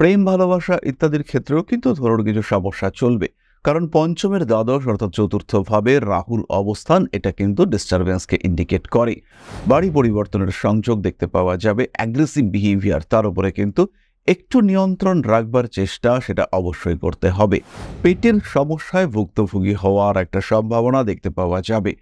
প্রেম ভালোবাসা ইত্যাদির ক্ষেত্রেও কিন্তু ধরুন কিছু সমস্যা চলবে কারণ পঞ্চমের দ্বাদশ অর্থাৎ চতুর্থ ভাবে রাহুল অবস্থান এটা কিন্তু ডিস্টারবেন্সকে ইন্ডিকেট করে বাড়ি পরিবর্তনের সংযোগ দেখতে পাওয়া যাবে অ্যাগ্রেসিভ বিহেভিয়ার তার উপরে কিন্তু একটু নিয়ন্ত্রণ রাখবার চেষ্টা সেটা অবশ্যই করতে হবে পেটের সমস্যায় ভুক্তভোগী হওয়ার একটা সম্ভাবনা দেখতে পাওয়া যাবে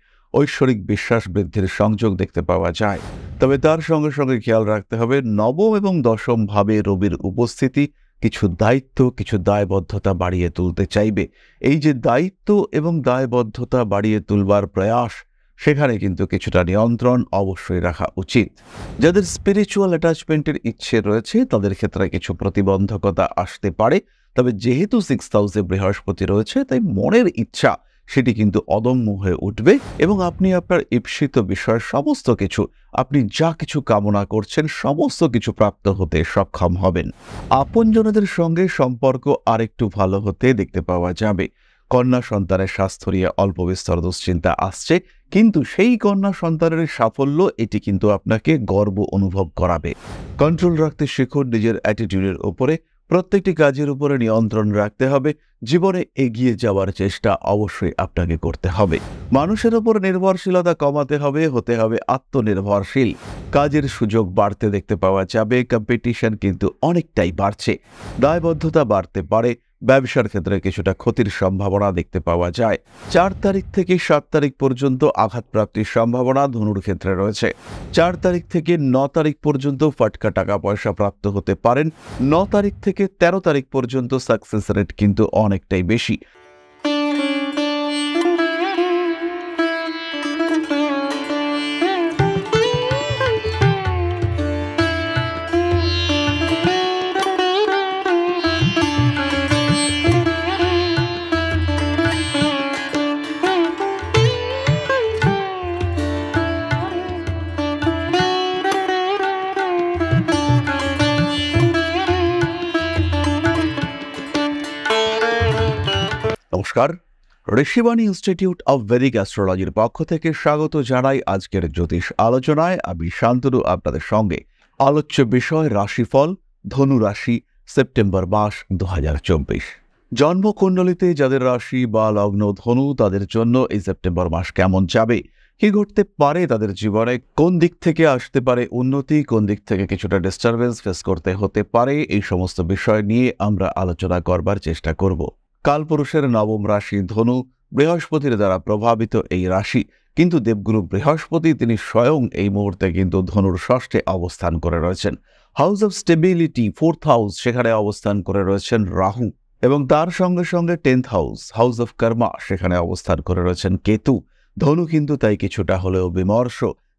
ঐশ্বরিক বিশ্বাস বৃদ্ধির সংযোগ দেখতে পাওয়া যায় তবে তার সঙ্গে সঙ্গে খেয়াল রাখতে হবে নবম এবং দশম ভাবে রবির উপস্থিতি কিছু দায়িত্ব কিছু দায়বদ্ধতা বাড়িয়ে তুলতে চাইবে এই যে দায়িত্ব এবং দায়বদ্ধতা বাড়িয়ে তুলবার প্রয়াস সেখানে কিন্তু কিছুটা নিয়ন্ত্রণ অবশ্যই রাখা উচিত যাদের স্পিরিচুয়াল অ্যাটাচমেন্টের ইচ্ছে রয়েছে তাদের ক্ষেত্রে কিছু প্রতিবন্ধকতা আসতে পারে তবে যেহেতু সিক্স হাউসে বৃহস্পতি রয়েছে তাই মনের ইচ্ছা সেটি কিন্তু অদম্য হয়ে উঠবে এবং আপনি আপনার ইপ্সিত বিষয়ের সমস্ত কিছু আপনি যা কিছু কামনা করছেন সমস্ত কিছু প্রাপ্ত হতে সক্ষম হবেন আপনজনদের সঙ্গে সম্পর্ক আরেকটু ভালো হতে দেখতে পাওয়া যাবে কন্যা সন্তানের স্বাস্থ্য নিয়ে অল্প বিস্তর দুশ্চিন্তা আসছে কিন্তু সেই কন্যা সন্তানের সাফল্য এটি কিন্তু আপনাকে গর্ব অনুভব করাবে কন্ট্রোল রাখতে শিখুন নিজের অ্যাটিটিউডের ওপরে প্রত্যেকটি কাজের উপরে নিয়ন্ত্রণ রাখতে হবে জীবনে এগিয়ে যাওয়ার চেষ্টা অবশ্যই আপনাকে করতে হবে মানুষের উপর নির্ভরশীলতা কমাতে হবে হতে হবে আত্মনির্ভরশীল কাজের সুযোগ বাড়তে দেখতে পাওয়া যাবে কম্পিটিশন কিন্তু অনেকটাই বাড়ছে দায়বদ্ধতা বাড়তে পারে ব্যবসার ক্ষেত্রে কিছুটা ক্ষতির সম্ভাবনা দেখতে পাওয়া যায় চার তারিখ থেকে সাত তারিখ পর্যন্ত আঘাতপ্রাপ্তির সম্ভাবনা ধনুর ক্ষেত্রে রয়েছে চার তারিখ থেকে ন তারিখ পর্যন্ত ফাটকা টাকা পয়সা প্রাপ্ত হতে পারেন ন তারিখ থেকে ১৩ তারিখ পর্যন্ত সাকসেস রেট কিন্তু অনেকটাই বেশি ঋষিবাণী ইনস্টিটিউট অব ভেদিক অ্যাস্ট্রোলজির পক্ষ থেকে স্বাগত জানাই আজকের জ্যোতিষ আলোচনায় আমি শান্তনু আপনাদের সঙ্গে আলোচ্য বিষয় রাশিফল ধনু রাশি সেপ্টেম্বর মাস দু হাজার চব্বিশ জন্মকুণ্ডলিতে যাদের রাশি বা লগ্ন ধনু তাদের জন্য এই সেপ্টেম্বর মাস কেমন যাবে কি ঘটতে পারে তাদের জীবনে কোন দিক থেকে আসতে পারে উন্নতি কোন দিক থেকে কিছুটা ডিস্টারবেন্স ফেস করতে হতে পারে এই সমস্ত বিষয় নিয়ে আমরা আলোচনা করবার চেষ্টা করব কালপুরুষের নবম রাশি ধনু বৃহস্পতির দ্বারা প্রভাবিত এই রাশি কিন্তু দেবগুরু বৃহস্পতি তিনি স্বয়ং এই মুহূর্তে কিন্তু ধনুর ষষ্ঠে অবস্থান করে রয়েছেন house of stability fourth house সেখানে অবস্থান করে রয়েছেন রাহু এবং তার সঙ্গে সঙ্গে tenth house house of karma সেখানে অবস্থান করে রয়েছেন কেতু ধনু কিন্তু তাই কিছুটা হলেও বিমর্ষ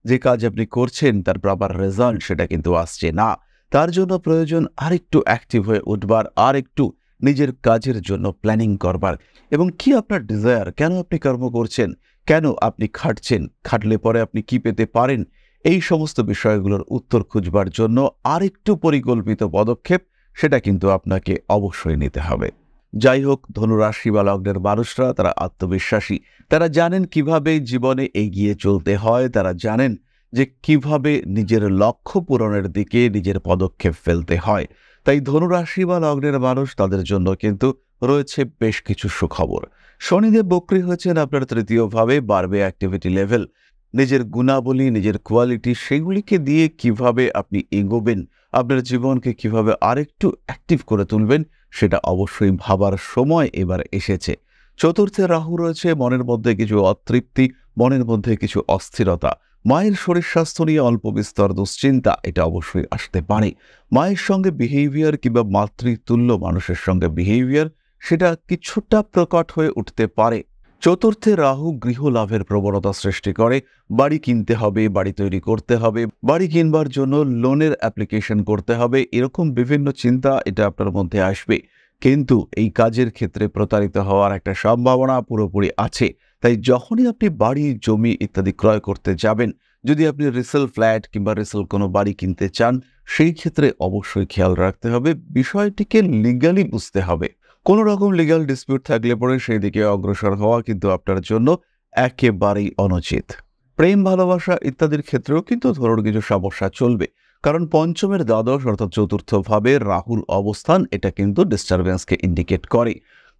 যে কাজ আপনি করছেন তার প্রপার রেজাল্ট সেটা কিন্তু আসছে না তার জন্য প্রয়োজন আরেকটু অ্যাক্টিভ হয়ে উঠবার আর একটু নিজের কাজের জন্য প্ল্যানিং করবার এবং কি আপনার ডিজায়ার কেন আপনি কর্ম করছেন কেন আপনি খাটছেন খাটলে পরে আপনি কি পেতে পারেন এই সমস্ত বিষয়গুলোর উত্তর খুঁজবার জন্য আরেকটু পরিকল্পিত পদক্ষেপ সেটা কিন্তু আপনাকে অবশ্যই নিতে হবে যাই হোক ধনুরাশি বা লগ্নের মানুষরা তারা আত্মবিশ্বাসী তারা জানেন কিভাবে জীবনে এগিয়ে চলতে হয় তারা জানেন যে কিভাবে নিজের লক্ষ্য পূরণের দিকে নিজের পদক্ষেপ ফেলতে হয় তাই ধনুরাশি বা লগ্নের মানুষ তাদের জন্য কিন্তু রয়েছে বেশ কিছু সুখবর শনিদেব বক্রি হয়েছেন আপনার তৃতীয়ভাবে বাড়বে অ্যাক্টিভিটি লেভেল নিজের গুণাবলী নিজের কোয়ালিটি সেগুলিকে দিয়ে কিভাবে আপনি এগোবেন আপনার জীবনকে কিভাবে আরেকটু অ্যাক্টিভ করে তুলবেন সেটা অবশ্যই ভাবার সময় এবার এসেছে চতুর্থে রাহু রয়েছে মনের মধ্যে কিছু অতৃপ্তি মনের মধ্যে কিছু অস্থিরতা মায়ের শরীর স্বাস্থ্য নিয়ে অল্প বিস্তর দুশ্চিন্তা এটা অবশ্যই আসতে পারে মায়ের সঙ্গে বিহেভিয়ার কিংবা মাতৃতুল্য মানুষের সঙ্গে বিহেভিয়ার সেটা কিছুটা প্রকট হয়ে উঠতে পারে চতুর্থে রাহু গৃহ লাভের প্রবণতা সৃষ্টি করে বাড়ি কিনতে হবে বাড়ি তৈরি করতে হবে বাড়ি কিনবার জন্য লোনের অ্যাপ্লিকেশন করতে হবে এরকম বিভিন্ন চিন্তা এটা আপনার মধ্যে আসবে কিন্তু এই কাজের ক্ষেত্রে প্রতারিত হওয়ার একটা সম্ভাবনা পুরোপুরি আছে তাই যখনই আপনি বাড়ি জমি ইত্যাদি ক্রয় করতে যাবেন যদি আপনি রিসেল ফ্ল্যাট কিংবা রিসেল কোনো বাড়ি কিনতে চান সেই ক্ষেত্রে অবশ্যই খেয়াল রাখতে হবে বিষয়টিকে লিগালি বুঝতে হবে কোনো রকম লিগাল ডিসপিউট থাকলে পরে সেই দিকে অগ্রসর হওয়া কিন্তু আপনার জন্য একেবারেই অনুচিত প্রেম ভালোবাসা ইত্যাদির ক্ষেত্রেও কিন্তু ধরুন কিছু সমস্যা চলবে কারণ পঞ্চমের দ্বাদশ অর্থাৎ চতুর্থ ভাবে রাহুল অবস্থান এটা কিন্তু ডিস্টারবেন্সকে ইন্ডিকেট করে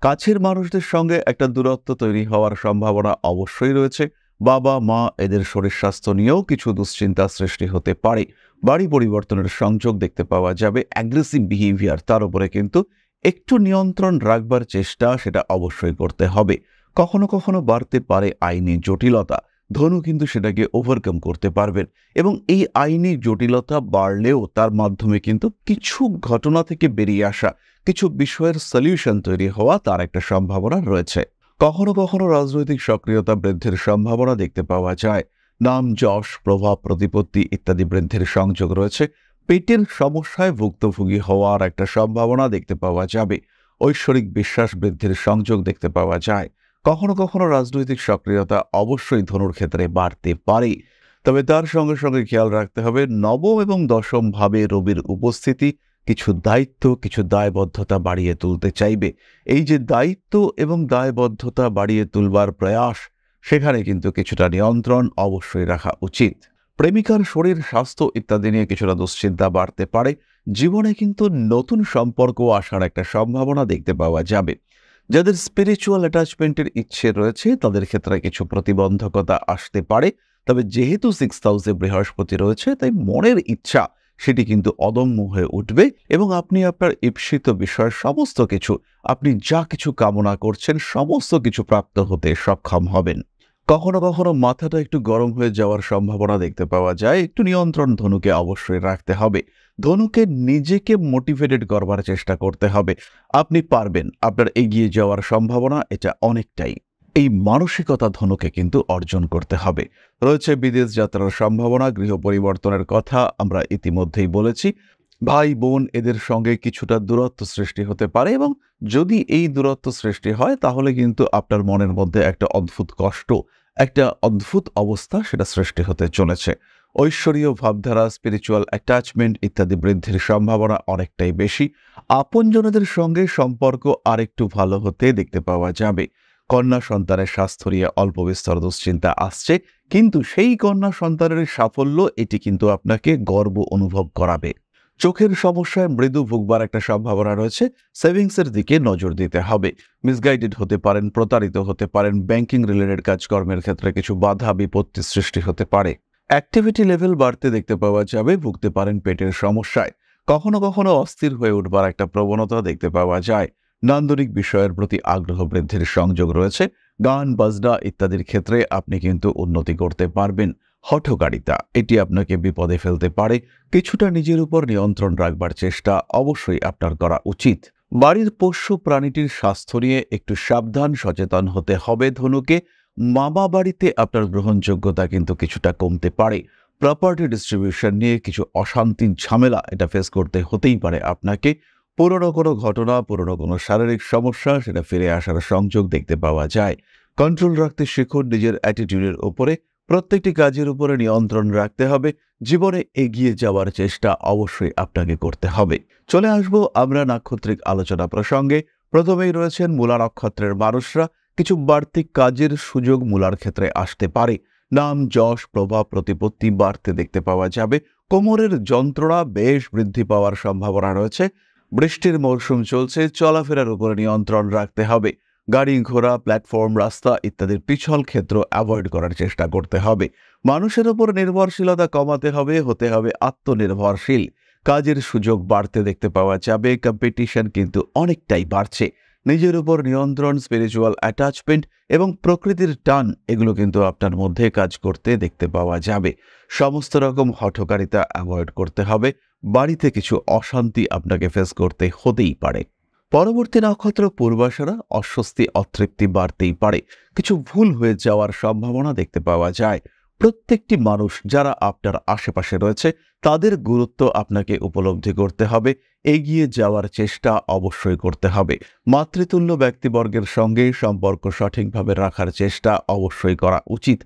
কাছের মানুষদের সঙ্গে একটা দূরত্ব তৈরি হওয়ার সম্ভাবনা অবশ্যই রয়েছে বাবা মা এদের শরীর স্বাস্থ্য নিয়েও কিছু দুশ্চিন্তা সৃষ্টি হতে পারে বাড়ি পরিবর্তনের সংযোগ দেখতে পাওয়া যাবে অ্যাগ্রেসিভ বিহেভিয়ার তার উপরে কিন্তু একটু নিয়ন্ত্রণ রাখবার চেষ্টা সেটা অবশ্যই করতে হবে কখনো কখনো বাড়তে পারে আইনি জটিলতা ধনু কিন্তু সেটাকে ওভারকাম করতে পারবেন এবং এই আইনি জটিলতা বাড়লেও তার মাধ্যমে কিন্তু কিছু ঘটনা থেকে বেরিয়ে আসা কিছু বিষয়ের সলিউশন তৈরি হওয়া তার একটা সম্ভাবনা রয়েছে কখনো কখনো রাজনৈতিক সক্রিয়তা বৃদ্ধির সম্ভাবনা দেখতে পাওয়া যায় নাম যশ প্রভাব প্রতিপত্তি ইত্যাদি বৃদ্ধির সংযোগ রয়েছে পেটের সমস্যায় ভুক্তভোগী হওয়ার একটা সম্ভাবনা দেখতে পাওয়া যাবে ঐশ্বরিক বিশ্বাস বৃদ্ধির সংযোগ দেখতে পাওয়া যায় কখনো কখনো রাজনৈতিক সক্রিয়তা অবশ্যই ধনুর ক্ষেত্রে বাড়তে পারে তবে তার সঙ্গে সঙ্গে খেয়াল রাখতে হবে নবম এবং দশম ভাবে রবির উপস্থিতি কিছু দায়িত্ব কিছু দায়বদ্ধতা বাড়িয়ে তুলতে চাইবে এই যে দায়িত্ব এবং দায়বদ্ধতা বাড়িয়ে তুলবার প্রয়াস সেখানে কিন্তু কিছুটা নিয়ন্ত্রণ অবশ্যই রাখা উচিত প্রেমিকার শরীর স্বাস্থ্য ইত্যাদি নিয়ে কিছুটা দুশ্চিন্তা বাড়তে পারে জীবনে কিন্তু নতুন সম্পর্ক আসার একটা সম্ভাবনা দেখতে পাওয়া যাবে যাদের স্পিরিচুয়াল অ্যাটাচমেন্টের ইচ্ছে রয়েছে তাদের ক্ষেত্রে কিছু প্রতিবন্ধকতা আসতে পারে তবে যেহেতু সিক্স হাউসে বৃহস্পতি রয়েছে তাই মনের ইচ্ছা সেটি কিন্তু অদম্য হয়ে উঠবে এবং আপনি আপনার ঈপ্সিত বিষয়ের সমস্ত কিছু আপনি যা কিছু কামনা করছেন সমস্ত কিছু প্রাপ্ত হতে সক্ষম হবেন কখনো কখনো মাথাটা একটু গরম হয়ে যাওয়ার সম্ভাবনা দেখতে পাওয়া যায় একটু নিয়ন্ত্রণ ধনুকে অবশ্যই রাখতে হবে ধনুকে নিজেকে মোটিভেটেড করবার চেষ্টা করতে হবে আপনি পারবেন আপনার এগিয়ে যাওয়ার সম্ভাবনা এটা অনেকটাই এই মানসিকতা ধনুকে কিন্তু অর্জন করতে হবে রয়েছে বিদেশ যাত্রার সম্ভাবনা গৃহ পরিবর্তনের কথা আমরা ইতিমধ্যেই বলেছি ভাই বোন এদের সঙ্গে কিছুটা দূরত্ব সৃষ্টি হতে পারে এবং যদি এই দূরত্ব সৃষ্টি হয় তাহলে কিন্তু আপনার মনের মধ্যে একটা অদ্ভুত কষ্ট একটা অদ্ভুত অবস্থা সেটা সৃষ্টি হতে চলেছে ঐশ্বরীয় ভাবধারা স্পিরিচুয়াল অ্যাটাচমেন্ট ইত্যাদি বৃদ্ধির সম্ভাবনা অনেকটাই বেশি আপনজনদের সঙ্গে সম্পর্ক আরেকটু ভালো হতে দেখতে পাওয়া যাবে কন্যা সন্তানের স্বাস্থ্য নিয়ে অল্প বিস্তর দুশ্চিন্তা আসছে কিন্তু সেই কন্যা সন্তানের সাফল্য এটি কিন্তু আপনাকে গর্ব অনুভব করাবে চোখের সমস্যায় মৃদু ভুগবার একটা সম্ভাবনা রয়েছে সেভিংসের দিকে নজর দিতে হবে মিসগাইডেড হতে পারেন প্রতারিত হতে পারেন ব্যাংকিং রিলেটেড কাজকর্মের ক্ষেত্রে কিছু বাধা বিপত্তি সৃষ্টি হতে পারে অ্যাক্টিভিটি লেভেল বাড়তে দেখতে পাওয়া যাবে ভুগতে পারেন পেটের সমস্যায় কখনো কখনো অস্থির হয়ে উঠবার একটা প্রবণতা দেখতে পাওয়া যায় নান্দনিক বিষয়ের প্রতি আগ্রহ বৃদ্ধির সংযোগ রয়েছে গান বাজনা ইত্যাদির ক্ষেত্রে আপনি কিন্তু উন্নতি করতে পারবেন হঠকারিতা এটি আপনাকে বিপদে ফেলতে পারে কিছুটা নিজের উপর নিয়ন্ত্রণ রাখবার চেষ্টা অবশ্যই আপনার করা উচিত বাড়ির পোষ্য প্রাণীটির স্বাস্থ্য নিয়ে একটু সাবধান সচেতন হতে হবে ধনুকে মামা বাড়িতে আপনার গ্রহণযোগ্যতা কিন্তু কিছুটা কমতে পারে প্রপার্টি ডিস্ট্রিবিউশন নিয়ে কিছু অশান্তির ঝামেলা এটা ফেস করতে হতেই পারে আপনাকে পুরনো কোনো ঘটনা পুরনো কোনো শারীরিক সমস্যা সেটা ফিরে আসার সংযোগ দেখতে পাওয়া যায় কন্ট্রোল রাখতে শিখুন নিজের অ্যাটিটিউডের উপরে প্রত্যেকটি কাজের উপরে নিয়ন্ত্রণ রাখতে হবে জীবনে এগিয়ে যাওয়ার চেষ্টা অবশ্যই আপনাকে করতে হবে চলে আসব আমরা নাক্ষত্রিক আলোচনা প্রসঙ্গে প্রথমেই রয়েছেন মূলা নক্ষত্রের মানুষরা কিছু বাড়তি কাজের সুযোগ মূলার ক্ষেত্রে আসতে পারে নাম যশ প্রভাব প্রতিপত্তি বাড়তে দেখতে পাওয়া যাবে কোমরের যন্ত্রণা বেশ বৃদ্ধি পাওয়ার সম্ভাবনা রয়েছে বৃষ্টির মরশুম চলছে চলাফেরার উপরে নিয়ন্ত্রণ রাখতে হবে গাড়ি ঘোড়া প্ল্যাটফর্ম রাস্তা ইত্যাদির পিছল ক্ষেত্র অ্যাভয়েড করার চেষ্টা করতে হবে মানুষের ওপর নির্ভরশীলতা কমাতে হবে হতে হবে আত্মনির্ভরশীল কাজের সুযোগ বাড়তে দেখতে পাওয়া যাবে কম্পিটিশন কিন্তু অনেকটাই বাড়ছে নিজের উপর নিয়ন্ত্রণ স্পিরিচুয়াল অ্যাটাচমেন্ট এবং প্রকৃতির টান এগুলো কিন্তু আপনার মধ্যে কাজ করতে দেখতে পাওয়া যাবে সমস্ত রকম হঠকারিতা অ্যাভয়েড করতে হবে বাড়িতে কিছু অশান্তি আপনাকে ফেস করতে হতেই পারে পরবর্তী নক্ষত্র পূর্বাসরা অস্বস্তি অতৃপ্তি বাড়তেই পারে কিছু ভুল হয়ে যাওয়ার সম্ভাবনা দেখতে পাওয়া যায় প্রত্যেকটি মানুষ যারা আপনার আশেপাশে রয়েছে তাদের গুরুত্ব আপনাকে উপলব্ধি করতে হবে এগিয়ে যাওয়ার চেষ্টা অবশ্যই করতে হবে মাতৃতুল্য ব্যক্তিবর্গের সঙ্গে সম্পর্ক সঠিকভাবে রাখার চেষ্টা অবশ্যই করা উচিত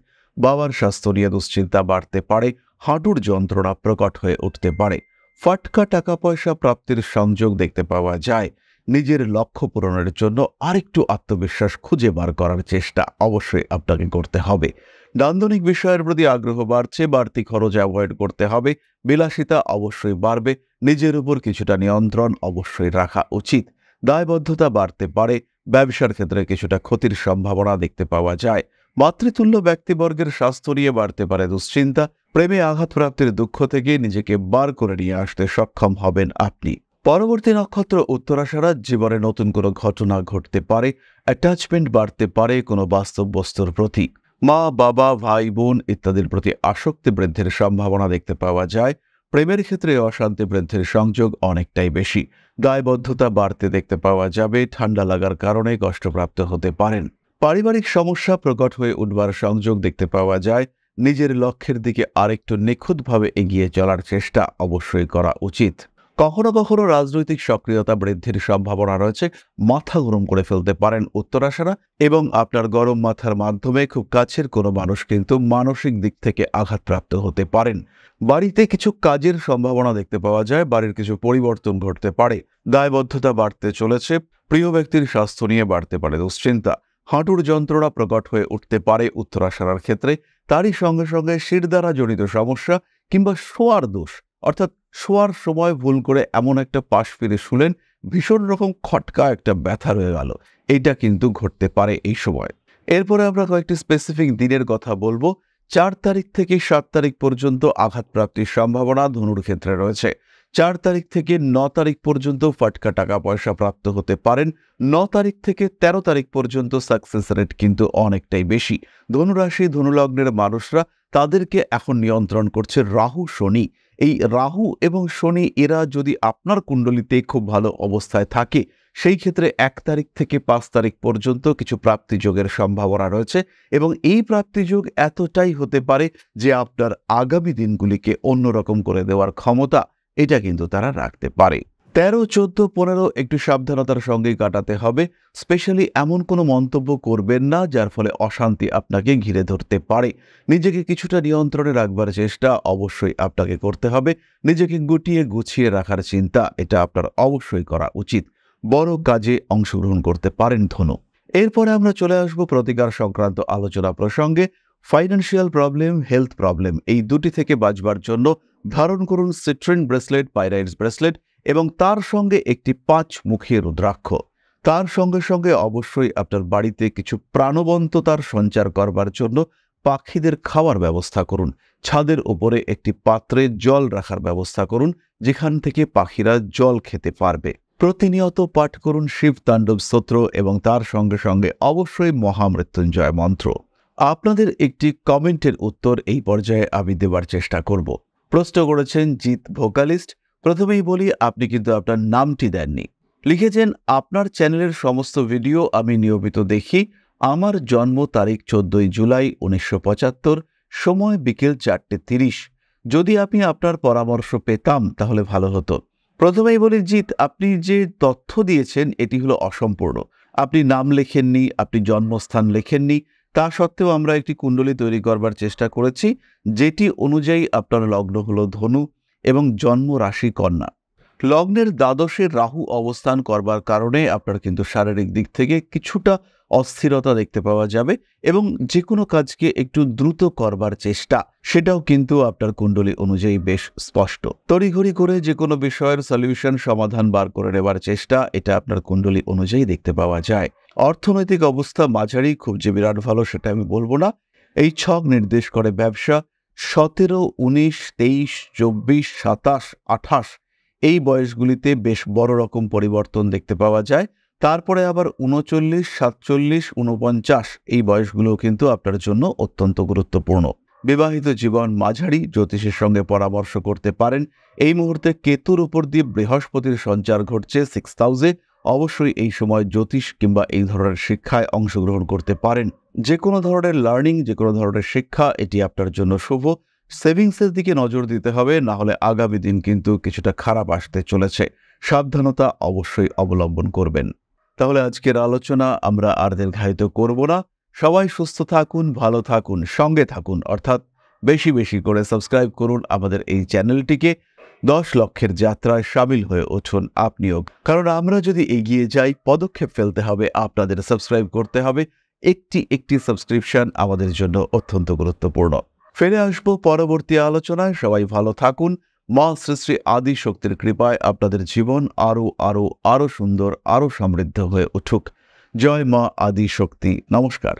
বাবার স্বাস্থ্য নিয়ে দুশ্চিন্তা বাড়তে পারে হাঁটুর যন্ত্রণা প্রকট হয়ে উঠতে পারে ফাটকা টাকা পয়সা প্রাপ্তির সংযোগ দেখতে পাওয়া যায় নিজের লক্ষ্য পূরণের জন্য আরেকটু আত্মবিশ্বাস খুঁজে বার করার চেষ্টা অবশ্যই আপনাকে করতে হবে নান্দনিক বিষয়ের প্রতি আগ্রহ বাড়ছে বাড়তি খরচ অ্যাভয়েড করতে হবে বিলাসিতা অবশ্যই বাড়বে নিজের উপর কিছুটা নিয়ন্ত্রণ অবশ্যই রাখা উচিত দায়বদ্ধতা বাড়তে পারে ব্যবসার ক্ষেত্রে কিছুটা ক্ষতির সম্ভাবনা দেখতে পাওয়া যায় মাতৃতুল্য ব্যক্তিবর্গের স্বাস্থ্য নিয়ে বাড়তে পারে দুশ্চিন্তা প্রেমে আঘাতপ্রাপ্তির দুঃখ থেকে নিজেকে বার করে নিয়ে আসতে সক্ষম হবেন আপনি পরবর্তী নক্ষত্র উত্তরাশারা জীবনে নতুন কোনো ঘটনা ঘটতে পারে অ্যাটাচমেন্ট বাড়তে পারে কোনো বাস্তব বস্তুর প্রতি মা বাবা ভাই বোন ইত্যাদির প্রতি আসক্তি বৃদ্ধির সম্ভাবনা দেখতে পাওয়া যায় প্রেমের ক্ষেত্রে অশান্তি বৃদ্ধির সংযোগ অনেকটাই বেশি দায়বদ্ধতা বাড়তে দেখতে পাওয়া যাবে ঠান্ডা লাগার কারণে কষ্টপ্রাপ্ত হতে পারেন পারিবারিক সমস্যা প্রকট হয়ে উঠবার সংযোগ দেখতে পাওয়া যায় নিজের লক্ষ্যের দিকে আরেকটু নিখুঁতভাবে এগিয়ে চলার চেষ্টা অবশ্যই করা উচিত কখনো কখনো রাজনৈতিক সক্রিয়তা বৃদ্ধির সম্ভাবনা রয়েছে মাথা গরম করে ফেলতে পারেন উত্তরাসারা এবং আপনার গরম মাথার মাধ্যমে খুব কাছের কোনো মানুষ কিন্তু মানসিক দিক থেকে আঘাতপ্রাপ্ত হতে পারেন বাড়িতে কিছু কাজের সম্ভাবনা দেখতে পাওয়া যায় বাড়ির কিছু পরিবর্তন ঘটতে পারে দায়বদ্ধতা বাড়তে চলেছে প্রিয় ব্যক্তির স্বাস্থ্য নিয়ে বাড়তে পারে দুশ্চিন্তা হাঁটুর যন্ত্রণা প্রকট হয়ে উঠতে পারে উত্তরাশারার ক্ষেত্রে তারই সঙ্গে সঙ্গে শির দ্বারা জনিত সমস্যা কিংবা শোয়ার দোষ অর্থাৎ শোয়ার সময় ভুল করে এমন একটা পাশ ফিরে শুলেন ভীষণ রকম খটকা একটা ব্যথা রয়ে গেল এইটা কিন্তু ঘটতে পারে এই সময় এরপরে আমরা কয়েকটি স্পেসিফিক দিনের কথা বলবো চার তারিখ থেকে সাত তারিখ পর্যন্ত আঘাতপ্রাপ্তির সম্ভাবনা ধনুর ক্ষেত্রে রয়েছে চার তারিখ থেকে ন তারিখ পর্যন্ত ফাটকা টাকা পয়সা প্রাপ্ত হতে পারেন ন তারিখ থেকে ১৩ তারিখ পর্যন্ত সাকসেস রেট কিন্তু অনেকটাই বেশি ধনুরাশি ধনুলগ্নের মানুষরা তাদেরকে এখন নিয়ন্ত্রণ করছে রাহু শনি এই রাহু এবং শনি এরা যদি আপনার কুণ্ডলিতে খুব ভালো অবস্থায় থাকে সেই ক্ষেত্রে এক তারিখ থেকে পাঁচ তারিখ পর্যন্ত কিছু প্রাপ্তিযোগের সম্ভাবনা রয়েছে এবং এই প্রাপ্তিযোগ এতটাই হতে পারে যে আপনার আগামী দিনগুলিকে অন্যরকম করে দেওয়ার ক্ষমতা এটা কিন্তু তারা রাখতে পারে তেরো চোদ্দ পনেরো একটু সাবধানতার সঙ্গেই কাটাতে হবে স্পেশালি এমন কোনো মন্তব্য করবেন না যার ফলে অশান্তি আপনাকে ঘিরে ধরতে পারে নিজেকে কিছুটা নিয়ন্ত্রণে রাখবার চেষ্টা অবশ্যই আপনাকে করতে হবে নিজেকে গুটিয়ে গুছিয়ে রাখার চিন্তা এটা আপনার অবশ্যই করা উচিত বড় কাজে অংশগ্রহণ করতে পারেন ধনু এরপরে আমরা চলে আসব প্রতিকার সংক্রান্ত আলোচনা প্রসঙ্গে ফাইন্যান্সিয়াল প্রবলেম হেলথ প্রবলেম এই দুটি থেকে বাঁচবার জন্য ধারণ করুন সিট্রিন ব্রেসলেট পাইরাইডস ব্রেসলেট এবং তার সঙ্গে একটি পাঁচ মুখী রুদ্রাক্ষ তার সঙ্গে সঙ্গে অবশ্যই আপনার বাড়িতে কিছু প্রাণবন্ততার সঞ্চার করবার জন্য পাখিদের খাওয়ার ব্যবস্থা করুন ছাদের ওপরে একটি পাত্রে জল রাখার ব্যবস্থা করুন যেখান থেকে পাখিরা জল খেতে পারবে প্রতিনিয়ত পাঠ করুন শিব তাণ্ডব স্তোত্র এবং তার সঙ্গে সঙ্গে অবশ্যই মহামৃত্যুঞ্জয় মন্ত্র আপনাদের একটি কমেন্টের উত্তর এই পর্যায়ে আমি দেওয়ার চেষ্টা করব প্রশ্ন করেছেন জিৎ ভোকালিস্ট প্রথমেই বলি আপনি কিন্তু আপনার নামটি দেননি লিখেছেন আপনার চ্যানেলের সমস্ত ভিডিও আমি নিয়মিত দেখি আমার জন্ম তারিখ চোদ্দই জুলাই উনিশশো সময় বিকেল চারটে তিরিশ যদি আমি আপনার পরামর্শ পেতাম তাহলে ভালো হতো প্রথমেই বলি জিৎ আপনি যে তথ্য দিয়েছেন এটি হলো অসম্পূর্ণ আপনি নাম লেখেননি আপনি জন্মস্থান লেখেননি তা সত্ত্বেও আমরা একটি কুণ্ডলী তৈরি করবার চেষ্টা করেছি যেটি অনুযায়ী আপনার লগ্ন হলো ধনু এবং জন্ম রাশি কন্যা লগ্নের দ্বাদশে রাহু অবস্থান করবার কারণে আপনার কিন্তু শারীরিক দিক থেকে কিছুটা অস্থিরতা দেখতে পাওয়া যাবে এবং যে কোনো কাজকে একটু দ্রুত করবার চেষ্টা সেটাও কিন্তু আপনার কুণ্ডলী অনুযায়ী বেশ স্পষ্ট তড়িঘড়ি করে যে কোনো বিষয়ের সলিউশন সমাধান বার করে নেবার চেষ্টা এটা আপনার কুণ্ডলী অনুযায়ী দেখতে পাওয়া যায় অর্থনৈতিক অবস্থা মাঝারি খুব যে বিরাট ভালো সেটা আমি বলবো না এই ছক নির্দেশ করে ব্যবসা সতেরো উনিশ তেইশ চব্বিশ সাতাশ আঠাশ এই বয়সগুলিতে বেশ বড় রকম পরিবর্তন দেখতে পাওয়া যায় তারপরে আবার উনচল্লিশ সাতচল্লিশ উনপঞ্চাশ এই বয়সগুলো কিন্তু আপনার জন্য অত্যন্ত গুরুত্বপূর্ণ বিবাহিত জীবন মাঝারি জ্যোতিষের সঙ্গে পরামর্শ করতে পারেন এই মুহূর্তে কেতুর উপর দিয়ে বৃহস্পতির সঞ্চার ঘটছে সিক্স হাউসে অবশ্যই এই সময় জ্যোতিষ কিংবা এই ধরনের শিক্ষায় অংশগ্রহণ করতে পারেন যে কোনো ধরনের লার্নিং যে কোনো ধরনের শিক্ষা এটি আপনার জন্য শুভ সেভিংসের দিকে নজর দিতে হবে না হলে আগামী দিন কিন্তু কিছুটা খারাপ আসতে চলেছে সাবধানতা অবশ্যই অবলম্বন করবেন তাহলে আজকের আলোচনা আমরা আর দীর্ঘায়িত করব না সবাই সুস্থ থাকুন ভালো থাকুন সঙ্গে থাকুন অর্থাৎ বেশি বেশি করে সাবস্ক্রাইব করুন আমাদের এই চ্যানেলটিকে দশ লক্ষের যাত্রায় সামিল হয়ে উঠুন আপনিও কারণ আমরা যদি এগিয়ে যাই পদক্ষেপ ফেলতে হবে আপনাদের সাবস্ক্রাইব করতে হবে একটি একটি সাবস্ক্রিপশন আমাদের জন্য অত্যন্ত গুরুত্বপূর্ণ ফিরে আসব পরবর্তী আলোচনায় সবাই ভালো থাকুন মা সৃষ্টি আদি শক্তির কৃপায় আপনাদের জীবন আরও আরও আরও সুন্দর আরও সমৃদ্ধ হয়ে উঠুক জয় মা আদি শক্তি নমস্কার